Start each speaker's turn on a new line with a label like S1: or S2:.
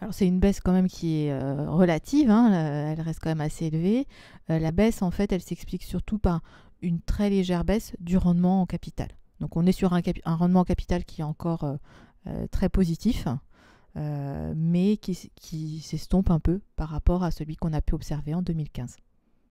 S1: Alors c'est une baisse quand même qui est euh, relative, hein, elle reste quand même assez élevée. Euh, la baisse en fait elle s'explique surtout par une très légère baisse du rendement en capital. Donc on est sur un, rendement en capital qui est encore euh, très positif, mais qui s'estompe un peu par rapport à celui qu'on a pu observer en 2015.